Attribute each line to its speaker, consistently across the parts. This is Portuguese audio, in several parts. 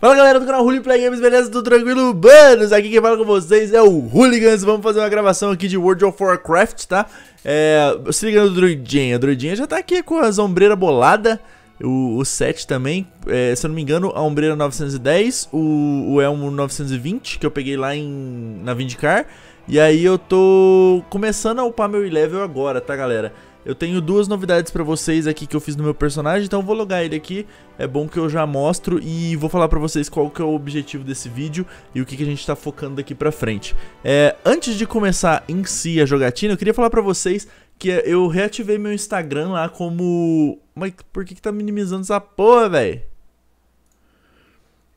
Speaker 1: Fala galera do canal Hooliplay Games, beleza? Tudo tranquilo? Banos, aqui quem fala com vocês é o Hooligans Vamos fazer uma gravação aqui de World of Warcraft, tá? É, se liga no Druidinha, a Druidinha já tá aqui com a ombreiras bolada o, o 7 também, é, se eu não me engano, a ombreira 910 o, o Elmo 920, que eu peguei lá em, na Vindicar E aí eu tô começando a upar meu level agora, tá galera? Eu tenho duas novidades pra vocês aqui que eu fiz no meu personagem, então eu vou logar ele aqui. É bom que eu já mostro e vou falar pra vocês qual que é o objetivo desse vídeo e o que, que a gente tá focando daqui pra frente. É, antes de começar em si a jogatina, eu queria falar pra vocês que eu reativei meu Instagram lá como... Mas por que que tá minimizando essa porra, velho?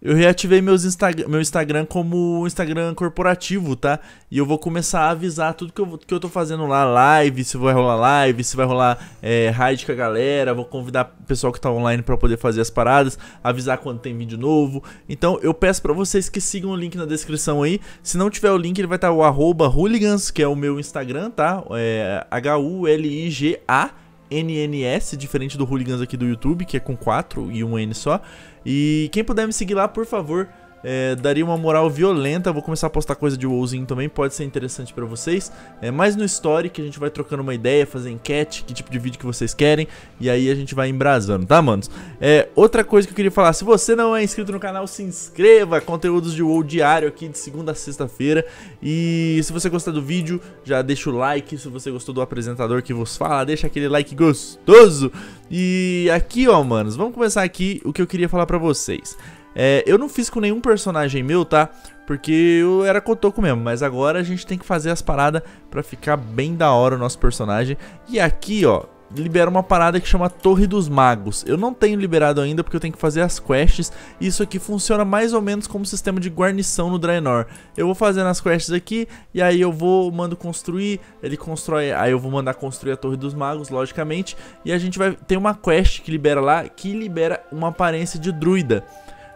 Speaker 1: Eu reativei meus Instagram, meu Instagram como Instagram corporativo, tá? E eu vou começar a avisar tudo que eu, que eu tô fazendo lá, live, se vai rolar live, se vai rolar é, raid com a galera, vou convidar o pessoal que tá online para poder fazer as paradas, avisar quando tem vídeo novo. Então eu peço para vocês que sigam o link na descrição aí. Se não tiver o link, ele vai estar tá o arroba hooligans, que é o meu Instagram, tá? É, H-U-L-I-G-A NNS, diferente do Hooligans aqui do YouTube, que é com 4 e um N só. E quem puder me seguir lá, por favor, é, daria uma moral violenta. Vou começar a postar coisa de WoWzinho também, pode ser interessante para vocês. É mais no story que a gente vai trocando uma ideia, fazer enquete, que tipo de vídeo que vocês querem. E aí a gente vai embrasando, tá, manos? É, outra coisa que eu queria falar: se você não é inscrito no canal, se inscreva. Conteúdos de WoW diário aqui de segunda a sexta-feira. E se você gostar do vídeo, já deixa o like. Se você gostou do apresentador que vos fala, deixa aquele like gostoso. E aqui, ó, manos, vamos começar aqui o que eu queria falar para vocês. É, eu não fiz com nenhum personagem meu, tá? Porque eu era cotoco mesmo, mas agora a gente tem que fazer as paradas pra ficar bem da hora o nosso personagem. E aqui, ó, libera uma parada que chama Torre dos Magos. Eu não tenho liberado ainda porque eu tenho que fazer as quests. E isso aqui funciona mais ou menos como sistema de guarnição no Draenor. Eu vou fazendo as quests aqui e aí eu vou mando construir, ele constrói, aí eu vou mandar construir a Torre dos Magos, logicamente, e a gente vai ter uma quest que libera lá que libera uma aparência de druida.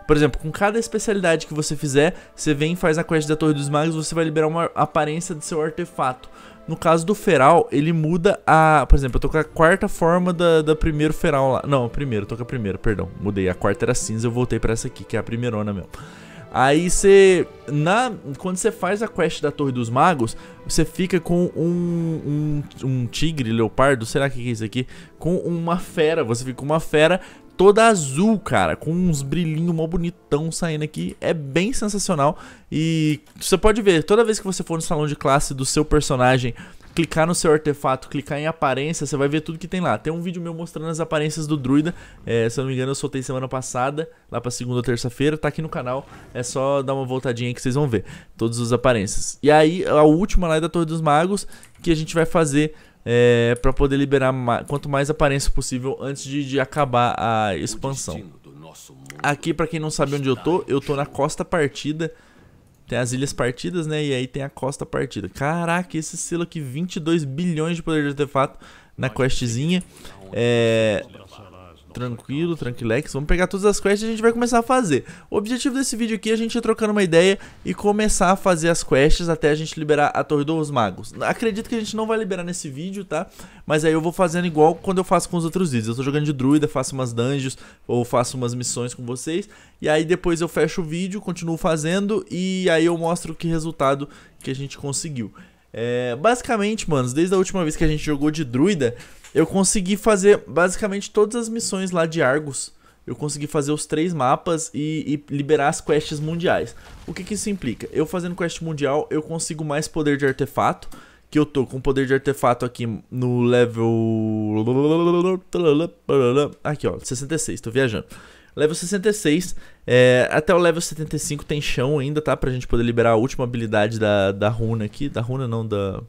Speaker 1: Por exemplo, com cada especialidade que você fizer, você vem e faz a quest da Torre dos Magos, você vai liberar uma aparência do seu artefato. No caso do Feral, ele muda a... Por exemplo, eu tô com a quarta forma da, da primeiro Feral lá. Não, primeiro, tô com a primeira, perdão. Mudei, a quarta era cinza, eu voltei pra essa aqui, que é a primeirona mesmo. Aí você. Na, quando você faz a quest da Torre dos Magos, você fica com um, um, um tigre, leopardo, será que é isso aqui? Com uma fera. Você fica com uma fera toda azul, cara, com uns brilhinhos mó bonitão saindo aqui. É bem sensacional e você pode ver, toda vez que você for no salão de classe do seu personagem, clicar no seu artefato, clicar em aparência, você vai ver tudo que tem lá. Tem um vídeo meu mostrando as aparências do druida, é, se eu não me engano eu soltei semana passada, lá pra segunda ou terça-feira, tá aqui no canal, é só dar uma voltadinha que vocês vão ver, todas as aparências. E aí, a última lá é da Torre dos Magos, que a gente vai fazer é, para poder liberar quanto mais aparência possível antes de, de acabar a expansão. Aqui, para quem não sabe onde eu tô, eu tô na costa partida. Tem as ilhas partidas, né? E aí tem a costa partida. Caraca, esse selo aqui, 22 bilhões de poder de artefato na questzinha. Tá é, tranquilo, tranquilex. Vamos pegar todas as quests e a gente vai começar a fazer. O objetivo desse vídeo aqui é a gente ir trocando uma ideia e começar a fazer as quests até a gente liberar a Torre dos Magos. Acredito que a gente não vai liberar nesse vídeo, tá? Mas aí eu vou fazendo igual quando eu faço com os outros vídeos. Eu tô jogando de druida, faço umas dungeons ou faço umas missões com vocês. E aí depois eu fecho o vídeo, continuo fazendo e aí eu mostro que resultado que a gente conseguiu. É, basicamente, manos, desde a última vez que a gente jogou de druida, eu consegui fazer basicamente todas as missões lá de Argos. Eu consegui fazer os três mapas e, e liberar as quests mundiais. O que, que isso implica? Eu fazendo quest mundial, eu consigo mais poder de artefato. Que eu tô com poder de artefato aqui no level... Aqui, ó, 66, tô viajando. Level 66, é, até o level 75 tem chão ainda, tá? Pra gente poder liberar a última habilidade da, da runa aqui. Da runa não, da...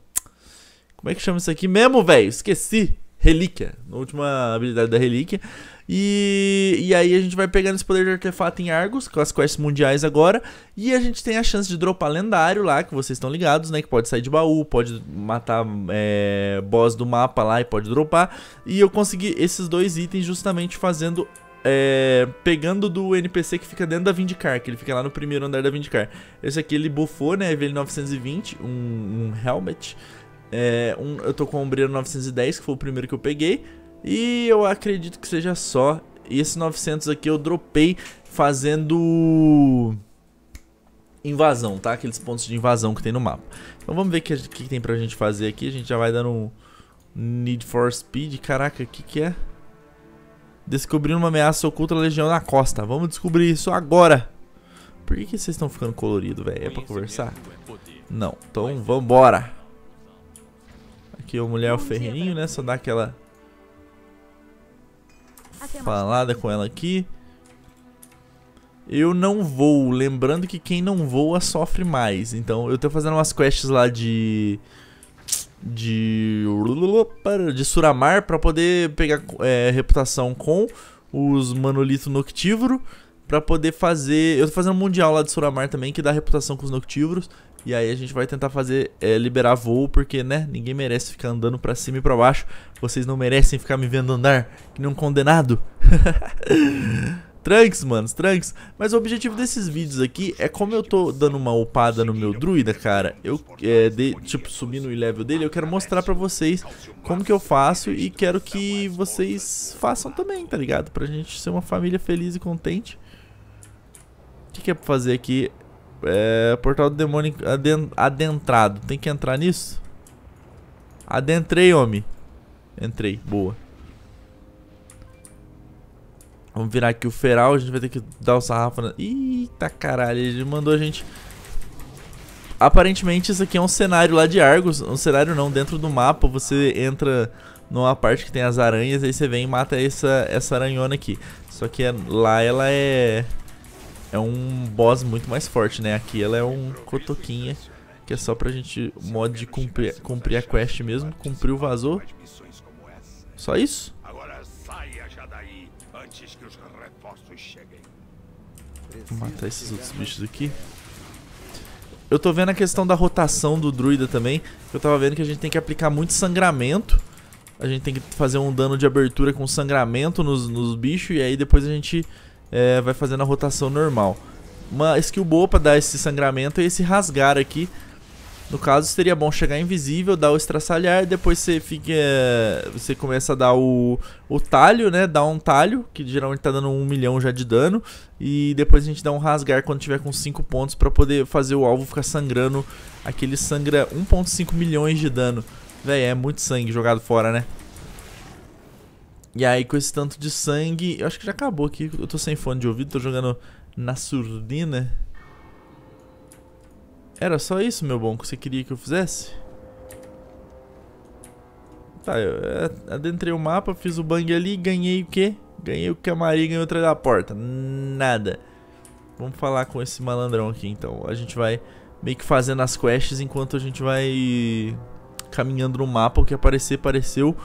Speaker 1: Como é que chama isso aqui mesmo, velho? Esqueci relíquia, na última habilidade da relíquia. E, e aí a gente vai pegando esse poder de artefato em Argos, com as quests mundiais agora. E a gente tem a chance de dropar lendário lá, que vocês estão ligados, né? Que pode sair de baú, pode matar é, boss do mapa lá e pode dropar. E eu consegui esses dois itens justamente fazendo é, pegando do NPC que fica dentro da Vindicar, que ele fica lá no primeiro andar da Vindicar. Esse aqui ele buffou, né? Ele 920, um, um helmet. É, um, eu tô com o Ombreiro 910, que foi o primeiro que eu peguei. E eu acredito que seja só. E esse 900 aqui eu dropei fazendo invasão, tá? Aqueles pontos de invasão que tem no mapa. Então vamos ver o que, que, tem pra gente fazer aqui. A gente já vai dando um Need for Speed. Caraca, o que que é? Descobrindo uma ameaça oculta da legião na costa. Vamos descobrir isso agora. Por que, que vocês estão ficando colorido, velho? É pra conversar? É Não. Então vambora. Porque o mulher é o ferreirinho, né? Só dá aquela ah, falada com ela aqui. Eu não vou, lembrando que quem não voa sofre mais. Então eu tô fazendo umas quests lá de de de Suramar para poder pegar é, reputação com os manolito noctívoro para poder fazer, eu tô fazendo um mundial lá de Suramar também que dá reputação com os noctívoros e aí a gente vai tentar fazer é, liberar voo, porque, né, ninguém merece ficar andando pra cima e pra baixo. Vocês não merecem ficar me vendo andar, que nem um condenado. Trunks, mano, Trunks. Mas o objetivo desses vídeos aqui é como eu tô dando uma upada no meu druida, cara. Eu, é, de, tipo, subindo o level dele, eu quero mostrar pra vocês como que eu faço e quero que vocês façam também, tá ligado? Pra gente ser uma família feliz e contente. O que que é pra fazer aqui? É, portal do demônio adentrado. Tem que entrar nisso? Adentrei, homem. Entrei, boa. Vamos virar aqui o feral, a gente vai ter que dar o sarrafo na... Eita caralho, ele mandou a gente... Aparentemente isso aqui é um cenário lá de Argos, um cenário não, dentro do mapa você entra numa parte que tem as aranhas, aí você vem e mata essa, essa aranhona aqui. Só que é, lá ela é é um boss muito mais forte, né? Aqui ela é um cotoquinha, que é só pra gente, modo de cumprir, cumprir a quest mesmo, cumpriu, vazou. Só isso? Vou matar esses outros bichos aqui. Eu tô vendo a questão da rotação do druida também. Eu tava vendo que a gente tem que aplicar muito sangramento. A gente tem que fazer um dano de abertura com sangramento nos, nos bichos. E aí depois a gente é, vai fazendo a rotação normal. Uma skill boa pra dar esse sangramento é esse rasgar aqui. No caso, seria bom chegar invisível, dar o estraçalhar, depois você fica. É, você começa a dar o, o talho, né? Dar um talho, que geralmente tá dando um milhão já de dano. E depois a gente dá um rasgar quando tiver com 5 pontos para poder fazer o alvo ficar sangrando. Aquele sangra 1.5 milhões de dano. Véi, é muito sangue jogado fora, né? E aí com esse tanto de sangue, eu acho que já acabou aqui, eu tô sem fone de ouvido, tô jogando na surdina. Era só isso, meu bom, que você queria que eu fizesse? Tá, eu é, adentrei o mapa, fiz o bang ali, ganhei o quê? Ganhei o que a Maria ganhou atrás da porta. Nada. Vamos falar com esse malandrão aqui, então. A gente vai meio que fazendo as quests enquanto a gente vai caminhando no mapa. O que aparecer, apareceu.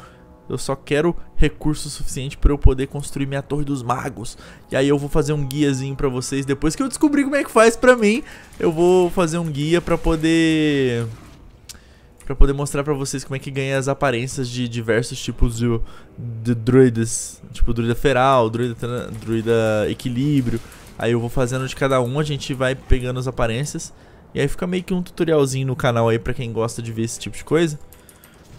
Speaker 1: Eu só quero recurso suficiente para eu poder construir minha torre dos magos. E aí eu vou fazer um guiazinho para vocês. Depois que eu descobrir como é que faz para mim, eu vou fazer um guia para poder para poder mostrar para vocês como é que ganha as aparências de diversos tipos de, de druidas, tipo druida feral, druida, druida equilíbrio. Aí eu vou fazendo de cada um, a gente vai pegando as aparências. E aí fica meio que um tutorialzinho no canal aí para quem gosta de ver esse tipo de coisa.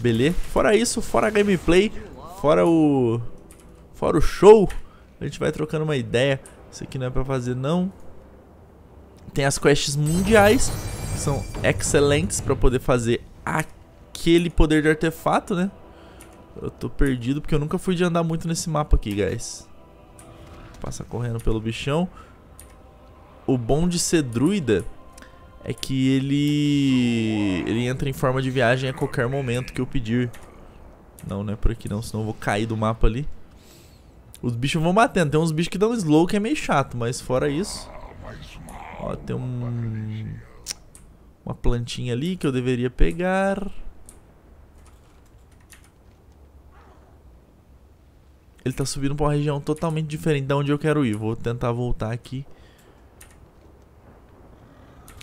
Speaker 1: Beleza? Fora isso, fora a gameplay, fora o... Fora o show, a gente vai trocando uma ideia. Isso aqui não é pra fazer, não. Tem as quests mundiais, que são excelentes pra poder fazer aquele poder de artefato, né? Eu tô perdido porque eu nunca fui de andar muito nesse mapa aqui, guys. Passa correndo pelo bichão. O bom de ser druida é que ele ele entra em forma de viagem a qualquer momento que eu pedir. Não, não é por aqui não, senão eu vou cair do mapa ali. Os bichos vão batendo. Tem uns bichos que dão slow que é meio chato, mas fora isso... Ó, tem um... Uma plantinha ali que eu deveria pegar. Ele tá subindo pra uma região totalmente diferente da onde eu quero ir. Vou tentar voltar aqui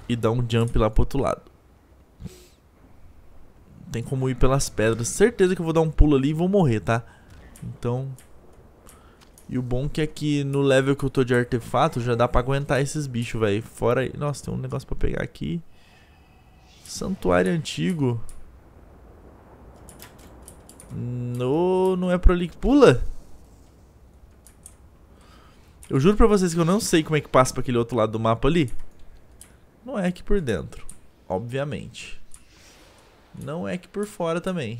Speaker 1: e dar um jump lá pro outro lado. Tem como ir pelas pedras. Certeza que eu vou dar um pulo ali e vou morrer, tá? Então... E o bom que é que no level que eu tô de artefato já dá pra aguentar esses bichos, velho. Fora... Nossa, tem um negócio pra pegar aqui. Santuário antigo. No... Não é pro ali que pula? Eu juro pra vocês que eu não sei como é que passa pra aquele outro lado do mapa ali. Não é aqui por dentro, obviamente. Não é aqui por fora também.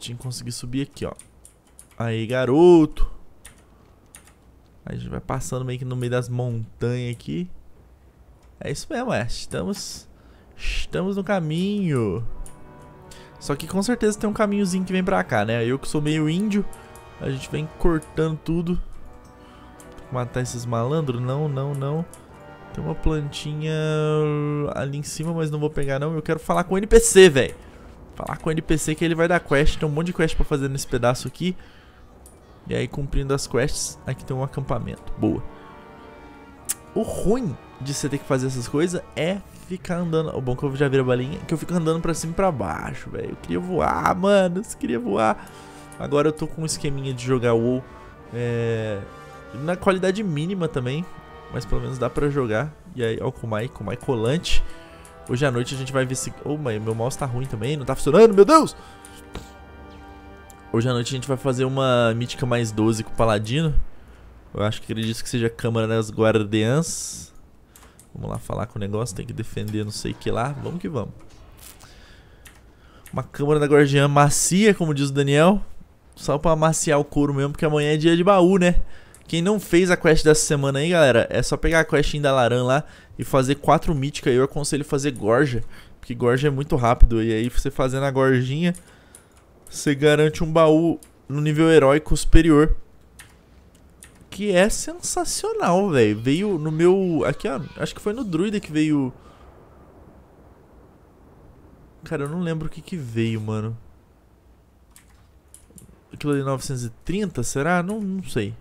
Speaker 1: Tinha que conseguir subir aqui, ó. Aí, garoto! A gente vai passando meio que no meio das montanhas aqui. É isso mesmo, é. Estamos, estamos no caminho. Só que com certeza tem um caminhozinho que vem pra cá, né? Eu que sou meio índio, a gente vem cortando tudo matar esses malandros. Não, não, não. Tem uma plantinha ali em cima, mas não vou pegar não. Eu quero falar com o NPC, velho. Falar com o NPC que ele vai dar quest. Tem um monte de quest pra fazer nesse pedaço aqui. E aí, cumprindo as quests, aqui tem um acampamento. Boa. O ruim de você ter que fazer essas coisas é ficar andando... O bom que eu já viro a balinha, que eu fico andando pra cima e pra baixo, velho. Eu queria voar, mano. Eu queria voar. Agora eu tô com um esqueminha de jogar WoW é, na qualidade mínima também, mas pelo menos dá para jogar. E aí, ó, o Kumai, Kumai colante. Hoje à noite a gente vai ver se... Oh, meu mouse tá ruim também, não tá funcionando, meu Deus! Hoje à noite a gente vai fazer uma mítica mais 12 com o Paladino. Eu acho que acredito que seja Câmara das Guardiãs. Vamos lá falar com o negócio, tem que defender não sei o que lá. Vamos que vamos. Uma Câmara da Guardiã macia, como diz o Daniel. Só pra maciar o couro mesmo, porque amanhã é dia de baú, né? Quem não fez a quest dessa semana aí, galera, é só pegar a quest da Laran lá e fazer 4 míticas. Eu aconselho fazer Gorja, porque Gorja é muito rápido. E aí você fazendo a Gorjinha, você garante um baú no nível heróico superior. Que é sensacional, velho. Veio no meu... Aqui, ó, acho que foi no Druida que veio... Cara, eu não lembro o que que veio, mano. Aquilo ali 930, é será? Não, não sei.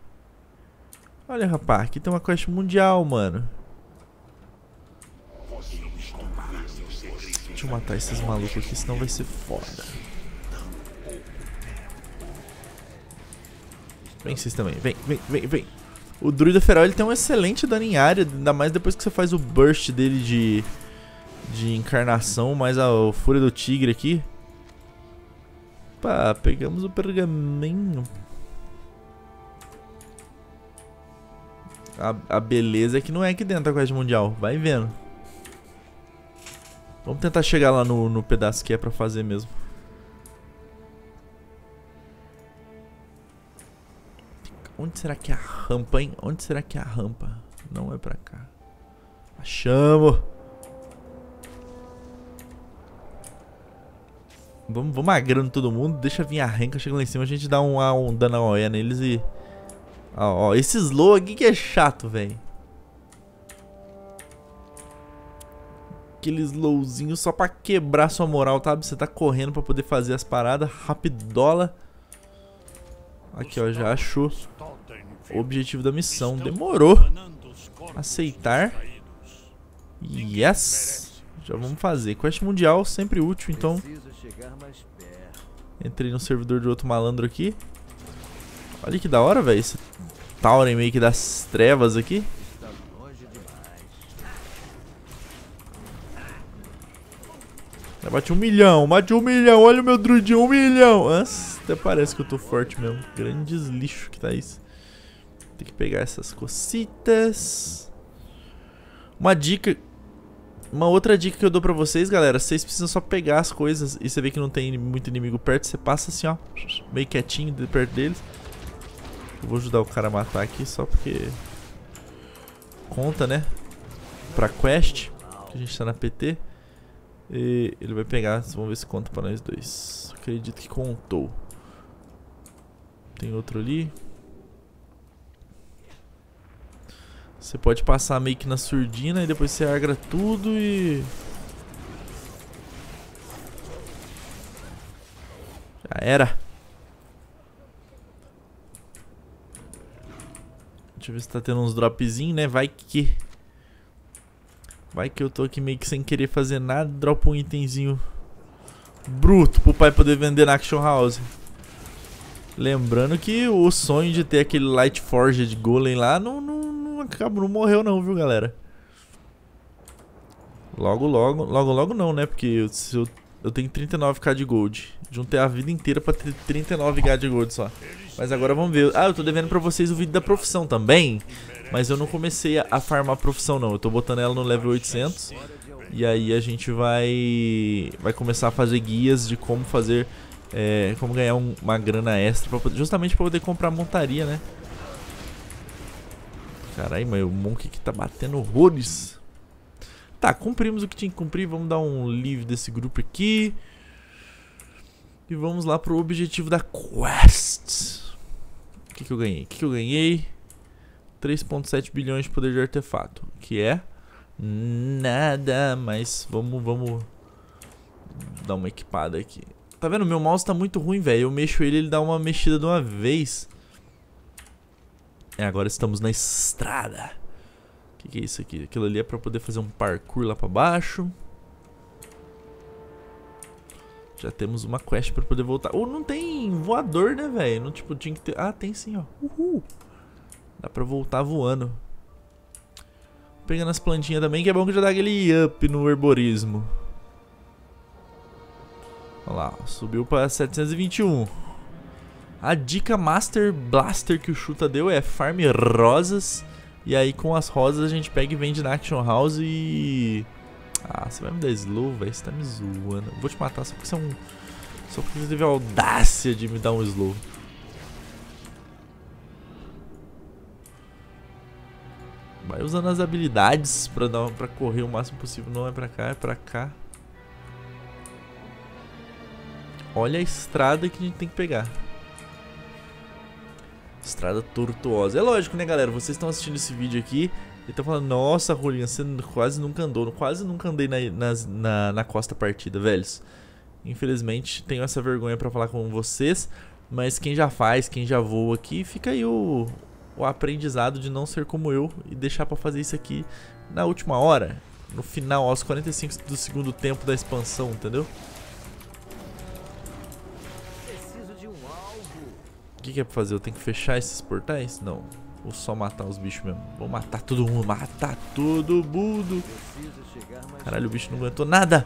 Speaker 1: Olha, rapaz, aqui tem uma quest mundial, mano. Deixa eu matar esses malucos aqui, senão vai ser foda. Vem vocês também, vem, vem, vem, vem. O Druida Feral ele tem um excelente dano em área, ainda mais depois que você faz o burst dele de, de encarnação, mais a, a Fúria do Tigre aqui. Pá, pegamos o pergaminho. A, a beleza é que não é aqui dentro da quest mundial. Vai vendo. Vamos tentar chegar lá no, no pedaço que é pra fazer mesmo. Onde será que é a rampa, hein? Onde será que é a rampa? Não é pra cá. Achamos! Vamos, vamos agrando todo mundo. Deixa vir a renca, chega lá em cima, a gente dá um, um dano OE neles e... Ó, ó, esse slow aqui que é chato, velho. Aquele slowzinho só pra quebrar sua moral, sabe? Tá, Você tá correndo pra poder fazer as paradas, rapidola. Aqui, ó, já achou o objetivo da missão. Demorou. Aceitar. Yes! Já vamos fazer. Quest mundial, sempre útil, então. Entrei no servidor de outro malandro aqui. Olha que da hora, velho. Esse Tauren meio que das trevas aqui. Já bati um milhão, bati um milhão, olha o meu druid, um milhão. Nossa, até parece que eu tô forte mesmo. Grandes lixo que tá isso. Tem que pegar essas cocitas. Uma dica... Uma outra dica que eu dou pra vocês, galera, vocês precisam só pegar as coisas e você vê que não tem muito inimigo perto, você passa assim, ó, meio quietinho de perto deles. Eu vou ajudar o cara a matar aqui só porque... Conta, né? Pra quest, que a gente tá na PT. E ele vai pegar, vamos ver se conta pra nós dois. Acredito que contou. Tem outro ali. Você pode passar meio que na surdina e depois você agra tudo e... Já era. Deixa eu ver se tá tendo uns dropzinhos, né? Vai que... Vai que eu tô aqui meio que sem querer fazer nada. Dropa um itemzinho bruto pro pai poder vender na Action House. Lembrando que o sonho de ter aquele Light forge de Golem lá não, não, não, acabou, não morreu não, viu, galera? Logo, logo... Logo, logo não, né? Porque se eu eu tenho 39k de gold. Juntei a vida inteira pra ter 39k de gold só. Mas agora vamos ver. Ah, eu tô devendo pra vocês o vídeo da profissão também. Mas eu não comecei a farmar profissão, não. Eu tô botando ela no level 800. E aí a gente vai... Vai começar a fazer guias de como fazer... É, como ganhar um, uma grana extra. Pra justamente pra poder comprar montaria, né? Caralho, mas o Monk aqui tá batendo horrores. Tá, cumprimos o que tinha que cumprir. Vamos dar um leave desse grupo aqui. E vamos lá pro objetivo da quest. O que, que eu ganhei? O que, que eu ganhei? 3.7 bilhões de poder de artefato. Que é nada, mas vamos, vamos dar uma equipada aqui. Tá vendo? Meu mouse tá muito ruim, velho. Eu mexo ele, ele dá uma mexida de uma vez. É, agora estamos na estrada que, que é isso aqui? Aquilo ali é pra poder fazer um parkour lá pra baixo. Já temos uma quest pra poder voltar. Ou oh, não tem voador, né, velho? Não, tipo, tinha que ter... Ah, tem sim, ó. Uhul. Dá pra voltar voando. Pegando as plantinhas também, que é bom que já dá aquele up no herborismo. Olha lá, subiu pra 721. A dica Master Blaster que o Chuta deu é farm rosas e aí com as rosas a gente pega e vende na Action House e... Ah, você vai me dar slow, velho? Você tá me zoando. vou te matar só porque você é um... Só porque você teve a audácia de me dar um slow. Vai usando as habilidades pra, dar, pra correr o máximo possível. Não é pra cá, é pra cá. Olha a estrada que a gente tem que pegar. Estrada tortuosa. É lógico, né, galera? Vocês estão assistindo esse vídeo aqui e estão falando, nossa, Rolinha, você quase nunca andou. Quase nunca andei na, na, na costa partida, velhos. Infelizmente, tenho essa vergonha pra falar com vocês. Mas quem já faz, quem já voa aqui, fica aí o, o aprendizado de não ser como eu e deixar pra fazer isso aqui na última hora. No final, aos 45 do segundo tempo da expansão, entendeu? O que, que é pra fazer? Eu tenho que fechar esses portais? Não. Vou só matar os bichos mesmo? Vou matar todo mundo, matar todo mundo. Caralho, o bicho não aguentou nada.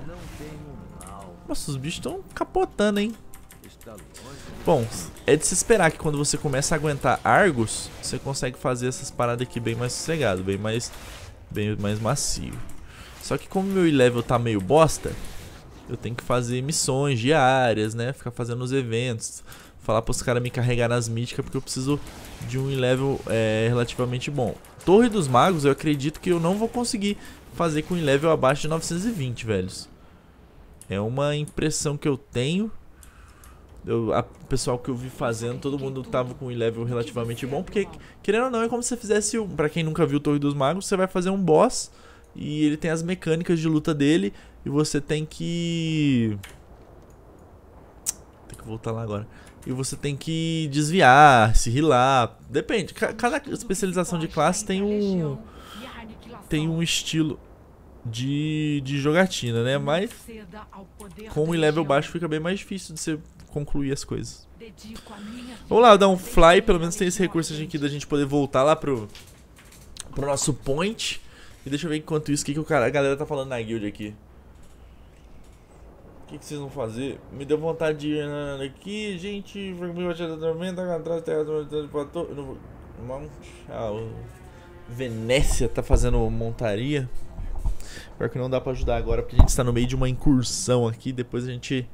Speaker 1: Nossa, os bichos estão capotando, hein? Bom, é de se esperar que quando você começa a aguentar Argos, você consegue fazer essas paradas aqui bem mais sossegado, bem mais, bem mais macio. Só que como meu level tá meio bosta, eu tenho que fazer missões diárias, né? Ficar fazendo os eventos. Falar pros caras me carregar nas míticas porque eu preciso de um level é, relativamente bom. Torre dos Magos eu acredito que eu não vou conseguir fazer com um level abaixo de 920, velhos. É uma impressão que eu tenho. Eu, a pessoal que eu vi fazendo, todo mundo tava com um level relativamente bom, porque querendo ou não é como se você fizesse, um, para quem nunca viu Torre dos Magos, você vai fazer um boss e ele tem as mecânicas de luta dele e você tem que tem que voltar lá agora e você tem que desviar, se rilar. Depende. Cada especialização de classe tem um. Tem um estilo de, de jogatina, né? Mas com um level baixo fica bem mais difícil de você concluir as coisas. Vamos lá, dar um fly, pelo menos tem esse recurso aqui da gente poder voltar lá pro, pro nosso point. E deixa eu ver enquanto isso o que, que a galera tá falando na guild aqui que, que vocês vão fazer? Me deu vontade de ir aqui, gente. Foi comigo da tormenta, tá atrás da terra do platô. Venécia tá fazendo montaria. Pior que não dá pra ajudar agora, porque a gente está no meio de uma incursão aqui. Depois a gente.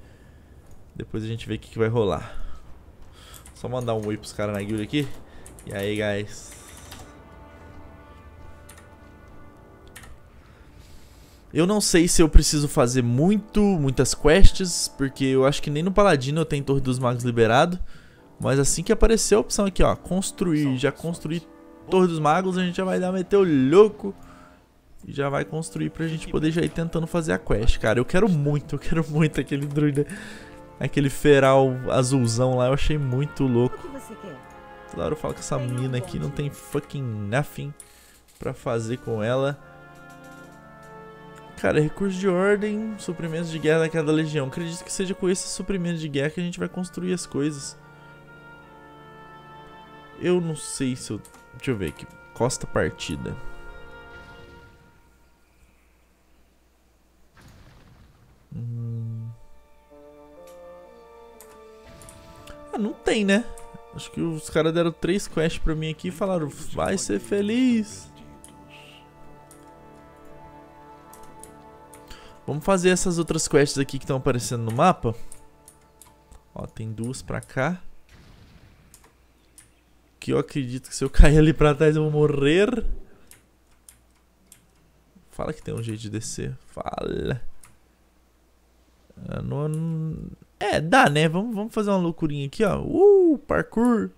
Speaker 1: Depois a gente vê o que, que vai rolar. Só mandar um oi pros caras na guilda aqui. E aí, guys. Eu não sei se eu preciso fazer muito, muitas quests, porque eu acho que nem no Paladino eu tenho Torre dos Magos liberado. Mas assim que aparecer a opção aqui, ó, construir, já construir Torre dos Magos, a gente já vai dar meter o louco e já vai construir pra gente poder já ir tentando fazer a quest, cara. Eu quero muito, eu quero muito aquele druida, aquele feral azulzão lá, eu achei muito louco. Toda hora eu falo que essa mina aqui não tem fucking nothing pra fazer com ela. Cara, recurso de ordem, suprimentos de guerra daquela legião. Acredito que seja com esses suprimentos de guerra que a gente vai construir as coisas. Eu não sei se eu... Deixa eu ver aqui. Costa partida. Hum... Ah, não tem, né? Acho que os caras deram três quests pra mim aqui e falaram Vai ser feliz! Vamos fazer essas outras quests aqui que estão aparecendo no mapa. Ó, tem duas pra cá. Que eu acredito que se eu cair ali pra trás eu vou morrer. Fala que tem um jeito de descer. Fala. Ah, é, dá, né? Vamos, vamos fazer uma loucurinha aqui, ó. Uh, parkour.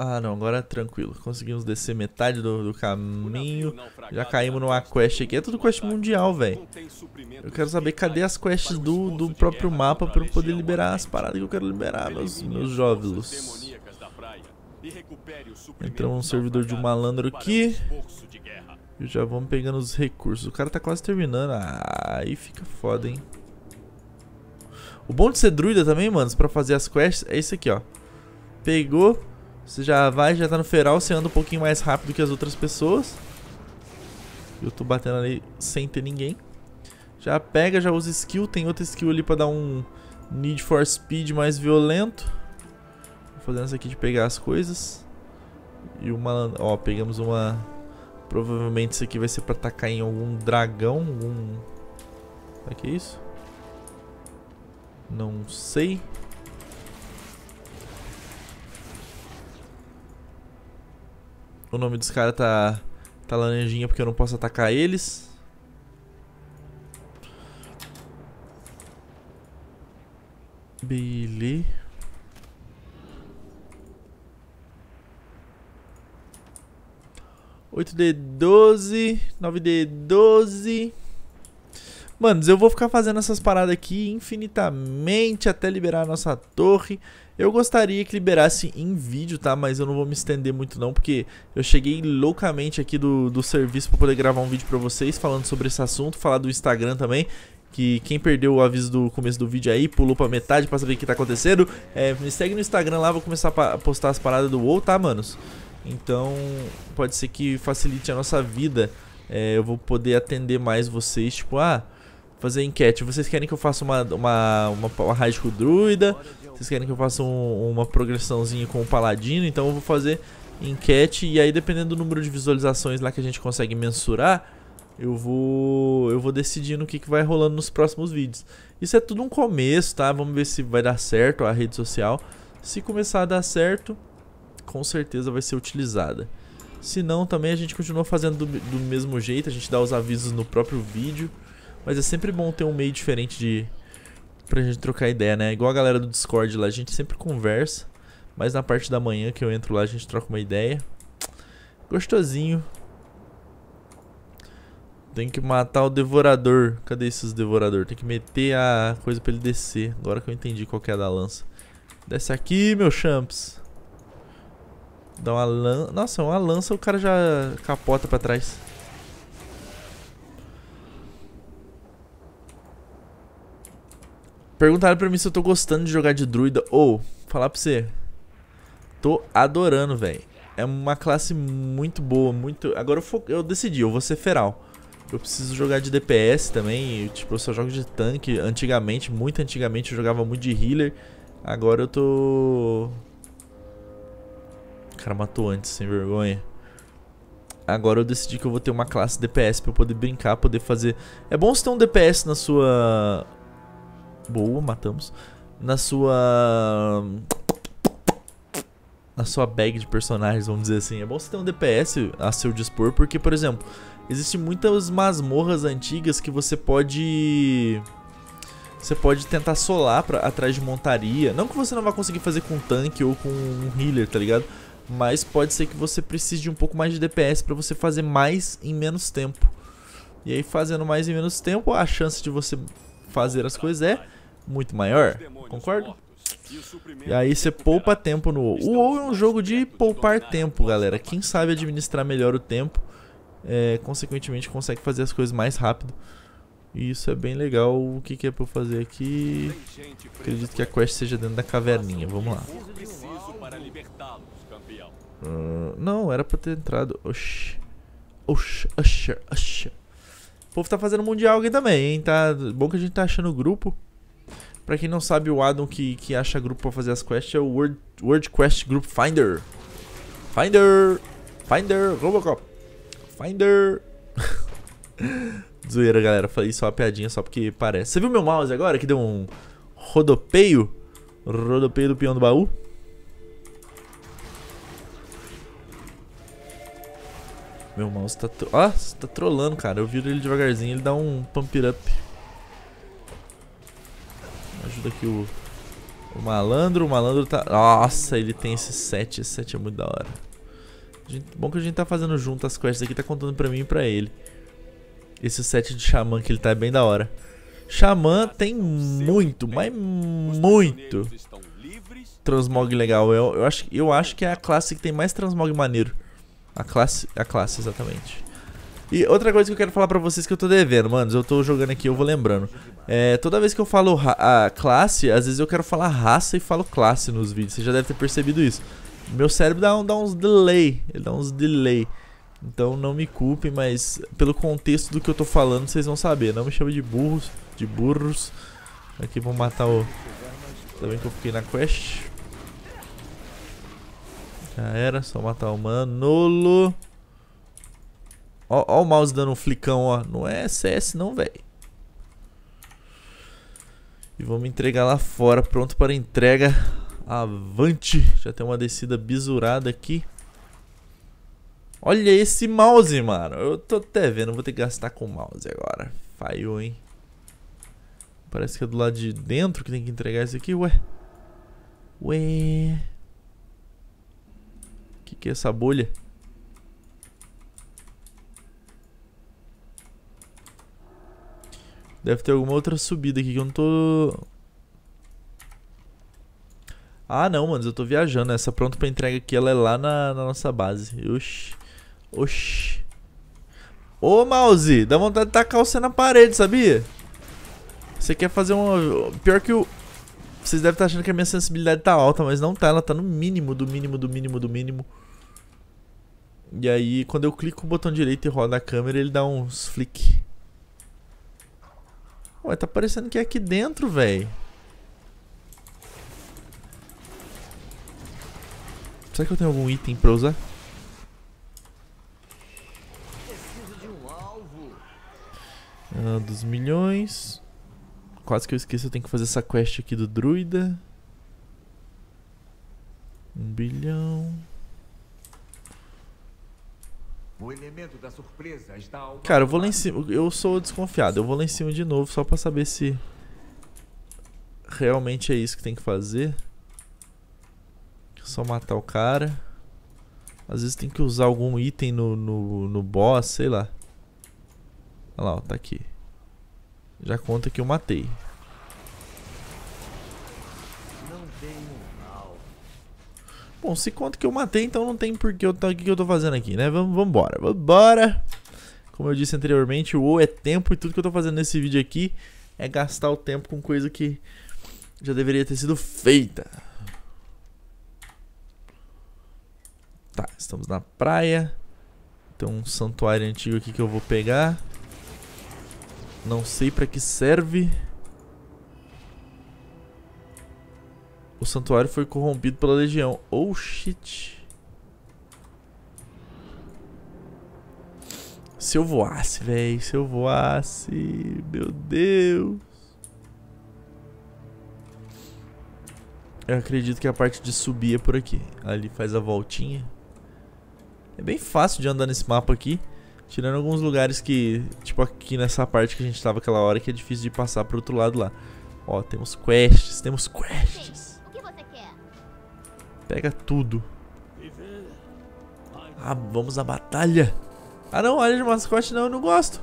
Speaker 1: Ah, não, agora é tranquilo. Conseguimos descer metade do, do caminho. Já caímos numa quest aqui. É tudo quest mundial, velho. Eu quero saber cadê as quests do, do próprio mapa pra eu poder liberar as paradas que eu quero liberar, meus, meus jovens. Entramos num servidor de um malandro aqui. E já vamos pegando os recursos. O cara tá quase terminando. Ah, aí fica foda, hein. O bom de ser druida também, mano, pra fazer as quests, é isso aqui, ó. Pegou, você já vai, já tá no feral, você anda um pouquinho mais rápido que as outras pessoas. Eu tô batendo ali sem ter ninguém. Já pega, já usa skill. Tem outra skill ali pra dar um Need for Speed mais violento. Vou fazendo isso aqui de pegar as coisas. E uma... Ó, pegamos uma... Provavelmente isso aqui vai ser pra atacar em algum dragão, algum... Será é que é isso? Não sei. O nome dos caras tá, tá laranjinha porque eu não posso atacar eles. Billy. Oito D doze, nove D doze. Manos, eu vou ficar fazendo essas paradas aqui infinitamente até liberar a nossa torre. Eu gostaria que liberasse em vídeo, tá? Mas eu não vou me estender muito não, porque eu cheguei loucamente aqui do, do serviço para poder gravar um vídeo para vocês falando sobre esse assunto, falar do Instagram também. Que quem perdeu o aviso do começo do vídeo aí, pulou pra metade pra saber o que tá acontecendo, é, me segue no Instagram lá, vou começar a postar as paradas do WoW, tá, manos? Então, pode ser que facilite a nossa vida. É, eu vou poder atender mais vocês, tipo, ah, fazer enquete. Vocês querem que eu faça uma, uma, uma, uma raid com o druida? Vocês querem que eu faça um, uma progressãozinha com o paladino? Então eu vou fazer enquete e aí dependendo do número de visualizações lá que a gente consegue mensurar, eu vou eu vou decidindo o que, que vai rolando nos próximos vídeos. Isso é tudo um começo, tá? Vamos ver se vai dar certo a rede social. Se começar a dar certo, com certeza vai ser utilizada. Se não, também a gente continua fazendo do, do mesmo jeito, a gente dá os avisos no próprio vídeo. Mas é sempre bom ter um meio diferente de pra gente trocar ideia, né? Igual a galera do Discord lá, a gente sempre conversa, mas na parte da manhã que eu entro lá, a gente troca uma ideia. Gostosinho. Tem que matar o devorador. Cadê esses devorador? Tem que meter a coisa pra ele descer. Agora que eu entendi qual que é a da lança. Desce aqui, meu champs. Dá uma lança. Nossa, é uma lança o cara já capota pra trás. Perguntaram pra mim se eu tô gostando de jogar de druida ou, oh, falar pra você, tô adorando, velho. É uma classe muito boa, muito... Agora eu, fo... eu decidi, eu vou ser feral. Eu preciso jogar de DPS também, tipo, eu só jogo de tanque. Antigamente, muito antigamente, eu jogava muito de healer. Agora eu tô... O cara matou antes, sem vergonha agora eu decidi que eu vou ter uma classe DPS pra eu poder brincar, poder fazer... É bom você ter um DPS na sua... Boa, matamos. Na sua. Na sua bag de personagens, vamos dizer assim. É bom você ter um DPS a seu dispor, porque, por exemplo, existem muitas masmorras antigas que você pode. Você pode tentar solar pra, atrás de montaria. Não que você não vá conseguir fazer com um tanque ou com um healer, tá ligado? Mas pode ser que você precise de um pouco mais de DPS para você fazer mais em menos tempo. E aí fazendo mais em menos tempo, a chance de você fazer as coisas é muito maior, concordo? E aí você poupa tempo no WoW. O WoW é um jogo de poupar tempo, galera. Quem sabe administrar melhor o tempo, é, consequentemente consegue fazer as coisas mais rápido. E isso é bem legal. O que, que é pra eu fazer aqui? Acredito que a quest seja dentro da caverninha. Tipo Vamos lá. Uh, não, era pra ter entrado. Oxi. Oxi, oxi, oxi. O povo tá fazendo mundial aqui também, hein? Tá... Bom que a gente tá achando o grupo. Pra quem não sabe, o Adam que, que acha grupo pra fazer as quests é o Word, Word Quest Group Finder. Finder! Finder! Robocop! Finder! Zoeira, galera. Falei só uma piadinha, só porque parece. Você viu meu mouse agora que deu um rodopeio? Rodopeio do peão do baú? Meu mouse tá... Ah, tá trolando, cara. Eu viro ele devagarzinho, ele dá um pump it up. Ajuda aqui o, o malandro. O malandro tá... Nossa, ele tem esse set Esse set é muito da hora. Gente, bom que a gente tá fazendo junto as quests aqui. Tá contando pra mim e pra ele. Esse set de xamã que ele tá é bem da hora. Xamã tem muito, mas muito transmog legal. Eu, eu, acho, eu acho que é a classe que tem mais transmog maneiro. A classe, a classe exatamente. E outra coisa que eu quero falar pra vocês que eu tô devendo, mano, eu tô jogando aqui, eu vou lembrando. É, toda vez que eu falo a classe, às vezes eu quero falar raça e falo classe nos vídeos. Você já deve ter percebido isso. Meu cérebro dá, um, dá uns delay. Ele dá uns delay. Então não me culpem, mas pelo contexto do que eu tô falando, vocês vão saber. Não me chame de burros, de burros. Aqui vou matar o... Também tá que eu fiquei na quest. Já era, só matar o Manolo. Ó, ó o mouse dando um flicão, ó. Não é CS não, velho. E vamos entregar lá fora, pronto para entrega. Avante. Já tem uma descida bisurada aqui. Olha esse mouse, mano. Eu tô até vendo, vou ter que gastar com o mouse agora. Falhou, hein? Parece que é do lado de dentro que tem que entregar isso aqui, ué. Ué. O que, que é essa bolha? Deve ter alguma outra subida aqui que eu não tô... Ah, não, mano, eu tô viajando. Essa pronta pra entrega aqui, ela é lá na, na nossa base. Oxi. Oxi. Ô, mouse, dá vontade de tacar você na parede, sabia? Você quer fazer uma... Pior que o... Vocês devem estar achando que a minha sensibilidade tá alta, mas não tá. Ela tá no mínimo, do mínimo, do mínimo, do mínimo. E aí, quando eu clico o botão direito e roda a câmera, ele dá uns flick. Ué, tá parecendo que é aqui dentro, velho. Será que eu tenho algum item pra usar? Um ah, dos milhões. Quase que eu esqueci, eu tenho que fazer essa quest aqui do druida. Um bilhão. O elemento da surpresa está ao... Cara, eu vou lá em cima. Eu sou desconfiado. Eu vou lá em cima de novo só pra saber se. Realmente é isso que tem que fazer. Só matar o cara. Às vezes tem que usar algum item no, no, no boss, sei lá. Olha lá, ó, tá aqui. Já conta que eu matei. Bom, se conta que eu matei, então não tem por que eu, tá, que eu tô fazendo aqui, né? Vamos vambora, vambora! Como eu disse anteriormente, o é tempo e tudo que eu tô fazendo nesse vídeo aqui é gastar o tempo com coisa que já deveria ter sido feita. Tá, estamos na praia. Tem um santuário antigo aqui que eu vou pegar. Não sei pra que serve. O santuário foi corrompido pela legião. Oh shit. Se eu voasse, velho. Se eu voasse. Meu Deus. Eu acredito que a parte de subir é por aqui. Ali faz a voltinha. É bem fácil de andar nesse mapa aqui. Tirando alguns lugares que... Tipo aqui nessa parte que a gente tava aquela hora que é difícil de passar pro outro lado lá. Ó, temos quests, temos quests. Pega tudo. Ah, vamos à batalha. Ah não, olha de mascote não, eu não gosto.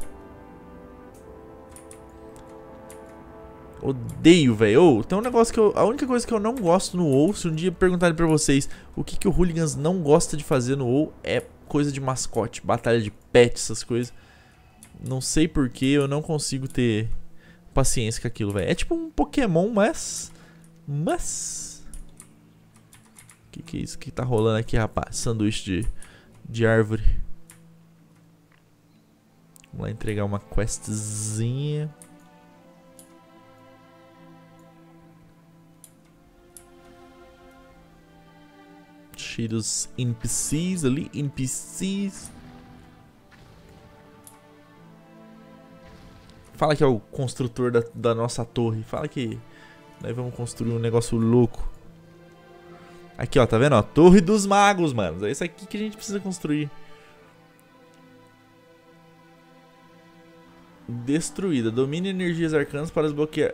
Speaker 1: Odeio, velho. Oh, tem um negócio que eu... A única coisa que eu não gosto no WoW, se um dia perguntarem pra vocês o que, que o Hooligans não gosta de fazer no WoW, é coisa de mascote, batalha de pet, essas coisas. Não sei porquê, eu não consigo ter paciência com aquilo, velho. É tipo um Pokémon, mas... Mas... Que que é isso que tá rolando aqui, rapaz? Sanduíche de, de árvore. Vamos lá entregar uma questzinha. Cheio dos NPCs ali, NPCs. Fala que é o construtor da, da nossa torre. Fala que nós vamos construir um negócio louco. Aqui, ó, tá vendo? Ó, Torre dos Magos, mano. É isso aqui que a gente precisa construir. Destruída. Domine energias arcanas para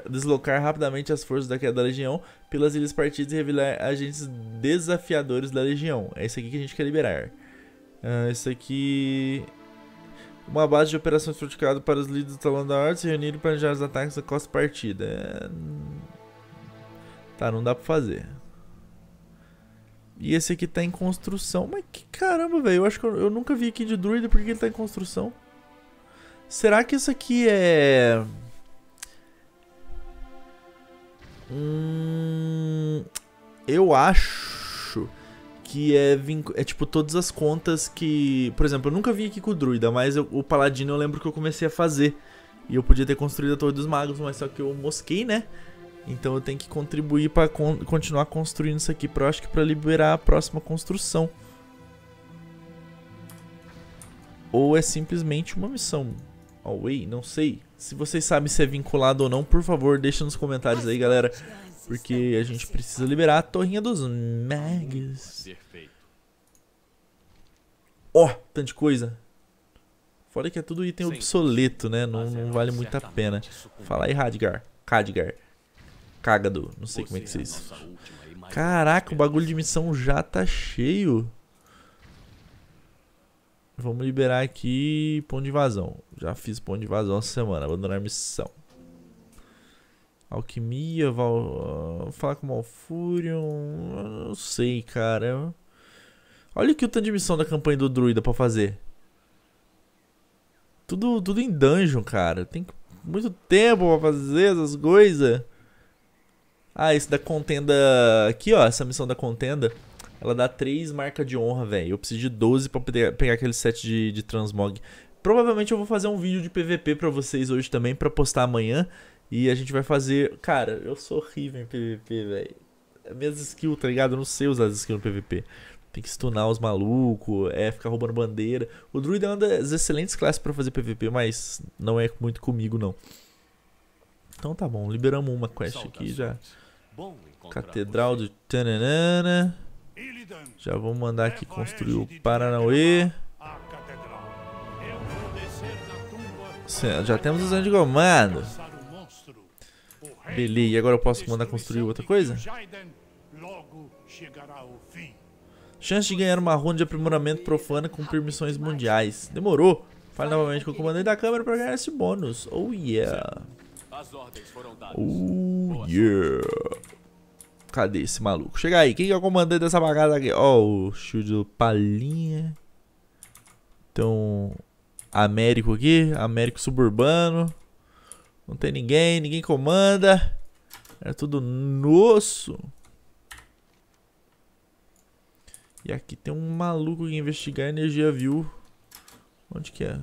Speaker 1: deslocar rapidamente as forças da, queda da legião pelas ilhas partidas e revelar agentes desafiadores da legião. É isso aqui que a gente quer liberar. Uh, isso aqui... Uma base de operações fortificada para os líderes do Talão da Ordem se reunirem para planejar os ataques da costa partida. É... Hum, tá, não dá pra fazer. E esse aqui tá em construção. Mas que caramba, velho. Eu acho que eu, eu, nunca vi aqui de druida. Por que ele tá em construção? Será que isso aqui é... Hum... Eu acho que é, é tipo todas as contas que... Por exemplo, eu nunca vim aqui com o druida, mas eu, o paladino eu lembro que eu comecei a fazer. E eu podia ter construído a Torre dos Magos, mas só que eu mosquei, né? Então eu tenho que contribuir para con continuar construindo isso aqui, eu acho que para liberar a próxima construção. Ou é simplesmente uma missão. Away, oh, não sei. Se vocês sabem se é vinculado ou não, por favor, deixa nos comentários aí, galera. Porque a gente precisa liberar a torrinha dos mags. Perfeito. Ó, oh, tanta de coisa. Fora que é tudo item obsoleto, né? Não, não é vale muito a pena. Fala aí, Radgar. Cadgar do, Não sei Você como é que é Caraca, o bagulho de missão já tá cheio. Vamos liberar aqui ponto de invasão. Já fiz ponto de invasão essa semana. Abandonar missão. Alquimia, val... Ah, falar com o Malfurion. Não sei, cara. Olha aqui o tanto de missão da campanha do Druida pra fazer. Tudo, tudo em dungeon, cara. Tem muito tempo pra fazer essas coisas. Ah, esse da contenda... Aqui, ó, essa missão da contenda, ela dá 3 marca de honra, velho. Eu preciso de 12 pra pegar aquele set de, de transmog. Provavelmente eu vou fazer um vídeo de PVP pra vocês hoje também, pra postar amanhã. E a gente vai fazer... Cara, eu sou horrível em PVP, velho. É minhas skills, tá ligado? Eu não sei usar as skills no PVP. Tem que stunar os malucos, é ficar roubando bandeira. O Druid é uma das excelentes classes para fazer PVP, mas não é muito comigo, não. Então tá bom, liberamos uma quest aqui já. Catedral de Tananana. Já vamos mandar aqui construir o Paranauê. já temos o zona comando. Beleza, e agora eu posso mandar construir outra coisa? Chance de ganhar uma ronda de aprimoramento profana com permissões mundiais. Demorou. Fale novamente com o comandante da câmera para ganhar esse bônus. Oh yeah. Oh, yeah. Cadê esse maluco? Chega aí, quem é o comandante dessa bagada aqui? Ó, oh, o Shield Palinha. Então, Américo aqui, Américo Suburbano. Não tem ninguém, ninguém comanda. É tudo nosso. E aqui tem um maluco que investigar energia viu. Onde que é?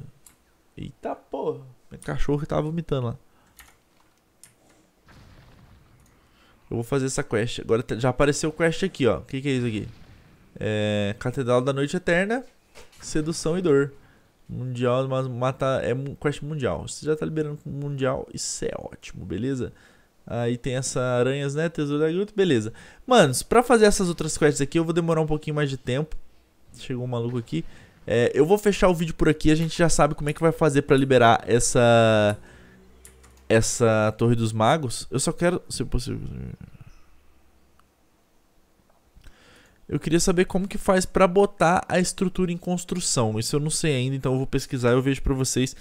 Speaker 1: Eita porra. Meu cachorro tava vomitando lá. Eu vou fazer essa quest. Agora tá, já apareceu o quest aqui, ó. O que, que é isso aqui? É... Catedral da Noite Eterna, Sedução e Dor. Mundial, mas mata. É quest mundial. Você já tá liberando mundial, isso é ótimo, beleza? Aí tem essa aranhas, né? Tesouro da gruta, beleza. Manos, pra fazer essas outras quests aqui, eu vou demorar um pouquinho mais de tempo. Chegou um maluco aqui. É, eu vou fechar o vídeo por aqui, a gente já sabe como é que vai fazer pra liberar essa essa Torre dos Magos, eu só quero, se possível... Eu queria saber como que faz para botar a estrutura em construção. Isso eu não sei ainda, então eu vou pesquisar e eu vejo para vocês.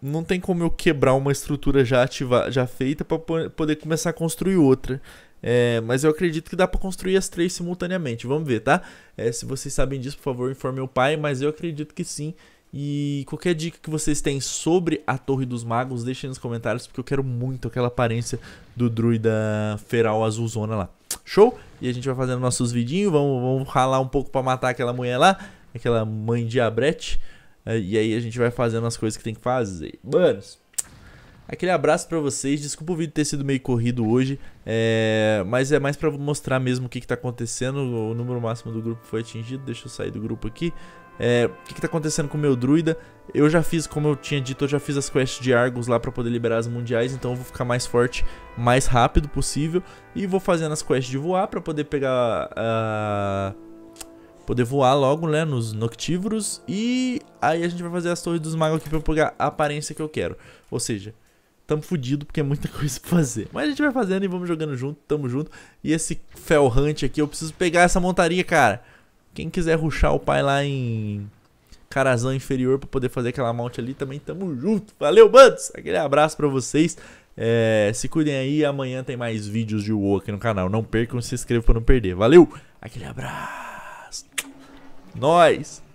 Speaker 1: Não tem como eu quebrar uma estrutura já ativa, já feita para poder começar a construir outra. É, mas eu acredito que dá para construir as três simultaneamente. Vamos ver, tá? É, se vocês sabem disso, por favor, informe o pai. Mas eu acredito que sim. E qualquer dica que vocês têm sobre a Torre dos Magos, deixem nos comentários, porque eu quero muito aquela aparência do druida feral azulzona lá. Show? E a gente vai fazendo nossos vidinhos, vamos, vamos ralar um pouco pra matar aquela mulher lá, aquela mãe diabrete. Eh, e aí a gente vai fazendo as coisas que tem que fazer. Manos, aquele abraço para vocês. Desculpa o vídeo ter sido meio corrido hoje, é... mas é mais para mostrar mesmo o que, que tá acontecendo. O número máximo do grupo foi atingido. Deixa eu sair do grupo aqui. É, o que, que tá acontecendo com o meu druida? Eu já fiz, como eu tinha dito, eu já fiz as quests de Argos lá para poder liberar as mundiais, então eu vou ficar mais forte, mais rápido possível. E vou fazendo as quests de voar para poder pegar Uh, poder voar logo, né, nos noctívoros. E aí a gente vai fazer as torres dos magos aqui pra eu pegar a aparência que eu quero. Ou seja, tamo fudido porque é muita coisa pra fazer. Mas a gente vai fazendo e vamos jogando junto, tamo junto. E esse Fel Hunt aqui, eu preciso pegar essa montaria, cara. Quem quiser ruxar o pai lá em Carazão Inferior para poder fazer aquela malte ali, também tamo junto. Valeu, Bantos! Aquele abraço para vocês. É, se cuidem aí, amanhã tem mais vídeos de WoW aqui no canal. Não percam, se inscrevam para não perder. Valeu, aquele abraço. Nós.